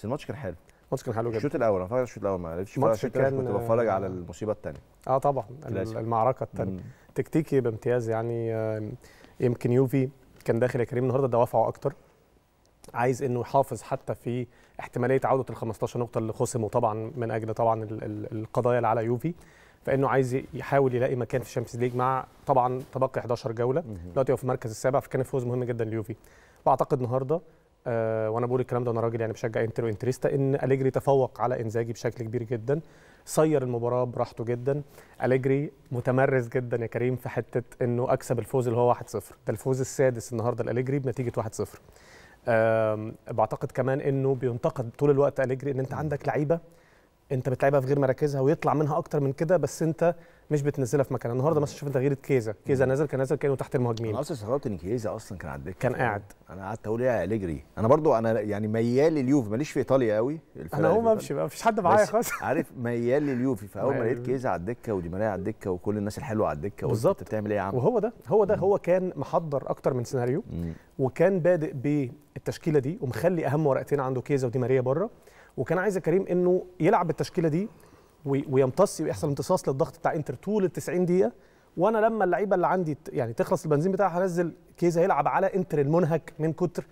بس الماتش كان حلو الماتش كان حلو جدا الشوط الاول انا فاكر الشوط الاول ما عرفتش الماتش كان كنت بتفرج آه، على المصيبه الثانيه اه طبعا كلاسيك. المعركه الثانيه تكتيكي بامتياز يعني آه، يمكن يوفي كان داخل يا كريم النهارده دوافعه اكتر عايز انه يحافظ حتى في احتماليه عوده ال 15 نقطه اللي خصموا طبعا من اجل طبعا القضايا اللي على يوفي فانه عايز يحاول يلاقي مكان في الشامبيونز ليج مع طبعا تبقي 11 جوله دلوقتي هو في المركز السابع فكان الفوز مهم جدا ليوفي واعتقد النهارده آه وانا بقول الكلام ده وانا راجل يعني بشجع انتر وانتريستا ان اليجري تفوق على انزاجي بشكل كبير جدا صير المباراه براحته جدا اليجري متمرس جدا يا كريم في حته انه اكسب الفوز اللي هو 1-0 ده الفوز السادس النهارده لاليجري بنتيجه 1-0 آه بعتقد كمان انه بينتقد طول الوقت اليجري ان انت عندك لعيبه انت بتلعبها في غير مراكزها ويطلع منها اكتر من كده بس انت مش بتنزلها في مكانها النهارده مثلا شفنا تغيير كيزا كيزا نزل كان نزل كانه تحت المهاجمين انا اصلا استغربت ان كيزا اصلا كان على كان قاعد انا قعدت اقول ايه اليجري انا برضو انا يعني ميال لليوفي ماليش في ايطاليا قوي انا هو امشي بقى مفيش حد معايا خالص عارف ميال لليوفي فاول ما لقيت كيزا على الدكه ودي ماريا على الدكه وكل الناس الحلوه على الدكه بالظبط بتعمل ايه يا عم وهو ده هو ده هو كان محضر اكتر من سيناريو وكان بادئ بالتشكيله دي ومخلي اهم ورقتين عنده كيزا ودي ماريا بره وكان عايز كريم انه يلعب بالتشكيله دي ويمتص يحصل امتصاص للضغط بتاع انتر طول ال 90 دقيقه وانا لما اللعيبه اللي عندي يعني تخلص البنزين بتاعها هنزل كيزا هيلعب على انتر المنهك من كتر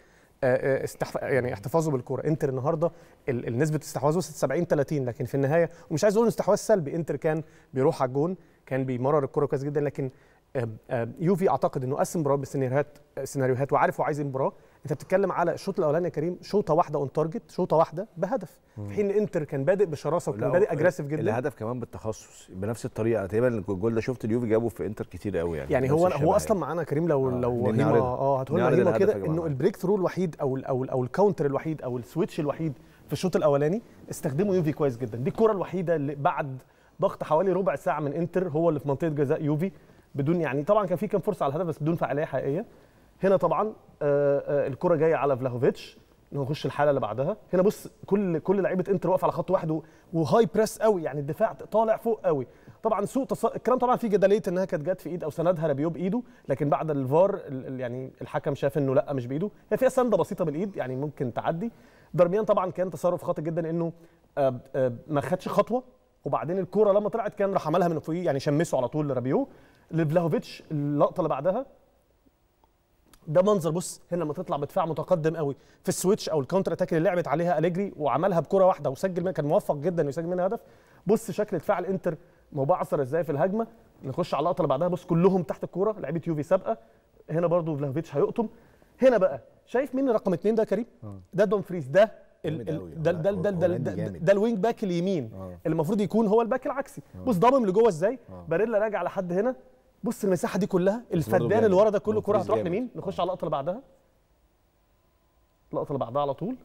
آه، آه، استحف... يعني احتفاظه بالكوره انتر النهارده ال... نسبه استحواذه وصلت 70 30 لكن في النهايه ومش عايز اقول استحواذ سلبي انتر كان بيروح على الجون كان بيمرر الكوره كويس جدا لكن آه، يوفي اعتقد انه قسم مباراه بسيناريوهات سيناريوهات وعارف هو عايز المباراه إيه انت بتتكلم على الشوط الاولاني يا كريم شوطه واحده اون تارجت شوطه واحده بهدف في حين انتر كان بادئ بشراسه وكان بادئ اجريسيف جدا الهدف كمان بالتخصص بنفس الطريقه تقريبا الجول ده شفت اليوفي جابه في انتر كتير قوي يعني يعني هو هو يعني. اصلا معانا كريم لو آه. لو اه هتقول لنا كده انه البريك ثرو الوحيد او الـ او, الـ أو الكاونتر الوحيد او السويتش الوحيد في الشوط الاولاني استخدمه يوفي كويس جدا دي الكره الوحيده اللي بعد ضغط حوالي ربع ساعه من انتر هو اللي في منطقه جزاء يوفي بدون يعني طبعا كان في كام فرصه على الهدف بس بدون فعاليه حقيقيه هنا طبعا آه، آه، الكره جايه على فلاهوفيتش نخش هو يخش الحاله اللي بعدها هنا بص كل كل لعيبه انتر واقف على خط واحد وهاي بريس قوي يعني الدفاع طالع فوق قوي طبعا سوء تص... الكلام طبعا فيه جدليه انها كانت جت في ايد او سندها رابيو بايده لكن بعد الفار يعني الحكم شاف انه لا مش بايده هي يعني فيها سنده بسيطه بالايد يعني ممكن تعدي درميان طبعا كان تصرف خاطئ جدا انه آه، ما خدش خطوه وبعدين الكوره لما طلعت كان راح عملها من فوقيه يعني شمسه على طول لرابيو لفلاهوفيتش اللقطه اللي بعدها ده منظر بص هنا لما تطلع بدفاع متقدم قوي في السويتش او الكونتر اتاك اللي لعبت عليها اليجري وعملها بكره واحده وسجل منها كان موفق جدا انه يسجل منها هدف بص شكل دفاع الانتر مبعثر ازاي في الهجمه نخش على اللقطه اللي بعدها بص كلهم تحت الكوره لعيبه يوفي سابقه هنا برضو فلافيتش هيقطم هنا بقى شايف مين رقم اثنين ده كريم آه. ده دون فريز آه، ده ده ده ده ده الوينج باك اليمين آه. اللي المفروض يكون هو الباك العكسي بص ضامم لجوه ازاي باريلا راجع لحد هنا بص المساحه دي كلها الفدان اللي ورا ده كله كره هتروح لمين نخش على اللقطه اللي بعدها اللقطه اللي بعدها على طول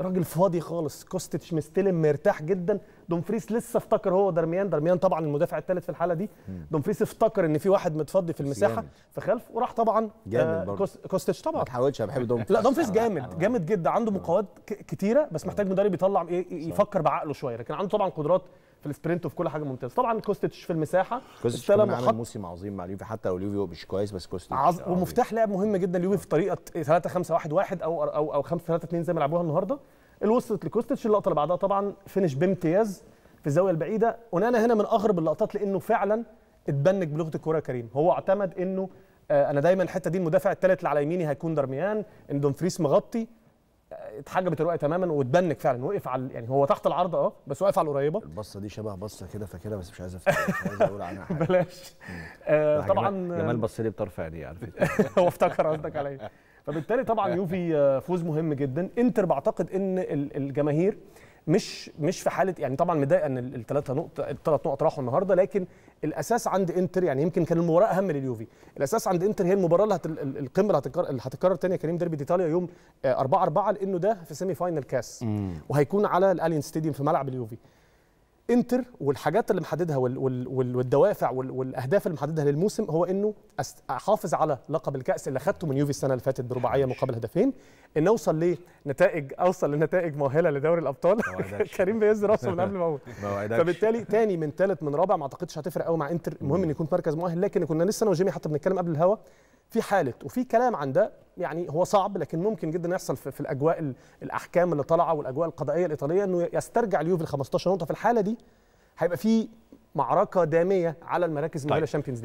راجل فاضي خالص كوستيتش مستلم مرتاح جدا دومفريس لسه افتكر هو درميان درميان طبعا المدافع الثالث في الحاله دي دومفريس افتكر ان في واحد متفضي في المساحه جامد. في خلف وراح طبعا آه، كوستيتش طبعا ما تحاولش انا بحب دومفريس لا دومفريس آه، جامد آه. جامد جدا عنده مقاومات كتيره بس محتاج مدرب يطلع ايه يفكر بعقله شويه لكن عنده طبعا قدرات في السبرنت وفي كل حاجه ممتازه طبعا كوستيتش في المساحه كوستيتش عمل موسم عظيم مع اليوفي حتى لو اليوفي مش كويس بس كوستيتش عظ... ومفتاح لعب مهم جدا اليوفي في طريقه 3 5 1 1 او او او 5 3 2 زي ما لعبوها النهارده اللي وصلت لكوستيتش اللقطه اللي بعدها طبعا فينش بامتياز في الزاويه البعيده ونانا هنا من اغرب اللقطات لانه فعلا اتبنك بلغه الكوره يا كريم هو اعتمد انه آه، انا دايما الحته دي المدافع الثالث اللي على يميني هيكون درميان ان دومفريس مغطي اتحجبت الرؤيه تماما واتبنك فعلا وقف على يعني هو تحت العرض اه بس واقف على القريبه البصه دي شبه بصه كده فاكرها بس مش عايز مش عايز اقول عنها حاجه بلاش آه، طبعا جمال بص لي بطرف عينيه على فكره هو افتكر قصدك عليا فبالتالي طبعا يوفي آه، فوز مهم جدا انتر بعتقد ان الجماهير مش مش في حاله يعني طبعا متضايقه ان الثلاثه نقط الثلاث نقط راحوا النهارده لكن الاساس عند انتر يعني يمكن كان المباراه اهم لليوفي الاساس عند انتر هي المباراه اللي هت... القمه اللي هتتكرر تاني يا كريم ديربي ايطاليا يوم 4 آه، 4 لانه ده في سيمي فاينل كاس وهيكون على الالين ستاديوم في ملعب اليوفي انتر والحاجات اللي محددها والدوافع والاهداف اللي محددها للموسم هو انه احافظ على لقب الكاس اللي اخذته من يوفي السنه اللي فاتت برباعيه مقابل هدفين ان اوصل لنتائج اوصل لنتائج مؤهله لدوري الابطال كريم بيهز راسه من قبل ما اقول فبالتالي تاني من ثالث من رابع ما اعتقدش هتفرق قوي مع انتر المهم ان يكون مركز مؤهل لكن كنا لسه انا وجيمي حتى بنتكلم قبل الهوا في حاله وفي كلام عن ده يعني هو صعب لكن ممكن جدا يحصل في, الاجواء الاحكام اللي طالعه والاجواء القضائيه الايطاليه انه يسترجع اليوفي ال 15 نقطه في الحاله دي هيبقى في معركه داميه على المراكز المؤهله طيب. للشامبيونز